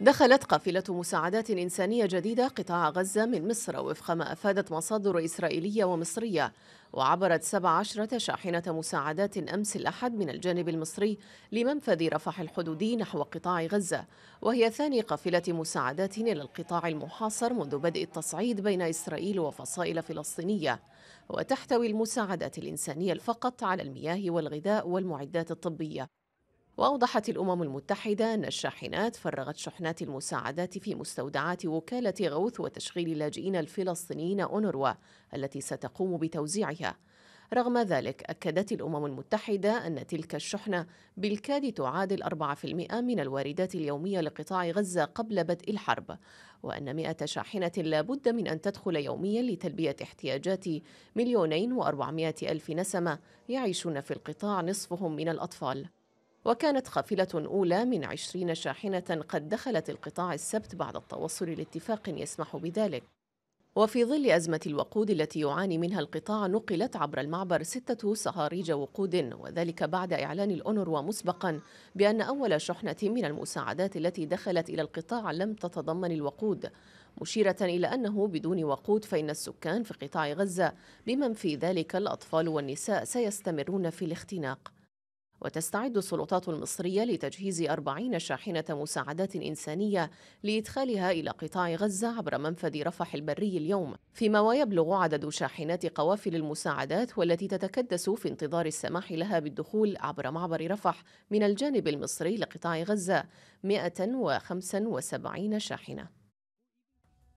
دخلت قافلة مساعدات إنسانية جديدة قطاع غزة من مصر وفق ما أفادت مصادر إسرائيلية ومصرية وعبرت 17 شاحنة مساعدات أمس الأحد من الجانب المصري لمنفذ رفح الحدودي نحو قطاع غزة وهي ثاني قافلة مساعدات إلى القطاع المحاصر منذ بدء التصعيد بين إسرائيل وفصائل فلسطينية وتحتوي المساعدات الإنسانية فقط على المياه والغذاء والمعدات الطبية وأوضحت الأمم المتحدة أن الشاحنات فرغت شحنات المساعدات في مستودعات وكالة غوث وتشغيل اللاجئين الفلسطينيين أونروا التي ستقوم بتوزيعها رغم ذلك أكدت الأمم المتحدة أن تلك الشحنة بالكاد تعادل 4% من الواردات اليومية لقطاع غزة قبل بدء الحرب وأن 100 شاحنة لا بد من أن تدخل يوميا لتلبية احتياجات مليونين وأربعمائة ألف نسمة يعيشون في القطاع نصفهم من الأطفال وكانت قافلة أولى من عشرين شاحنة قد دخلت القطاع السبت بعد التوصل لاتفاق يسمح بذلك وفي ظل أزمة الوقود التي يعاني منها القطاع نقلت عبر المعبر ستة صهاريج وقود وذلك بعد إعلان الأونروا مسبقا بأن أول شحنة من المساعدات التي دخلت إلى القطاع لم تتضمن الوقود مشيرة إلى أنه بدون وقود فإن السكان في قطاع غزة بمن في ذلك الأطفال والنساء سيستمرون في الاختناق وتستعد السلطات المصرية لتجهيز أربعين شاحنة مساعدات إنسانية لإدخالها إلى قطاع غزة عبر منفذ رفح البري اليوم فيما ويبلغ عدد شاحنات قوافل المساعدات والتي تتكدس في انتظار السماح لها بالدخول عبر معبر رفح من الجانب المصري لقطاع غزة 175 شاحنة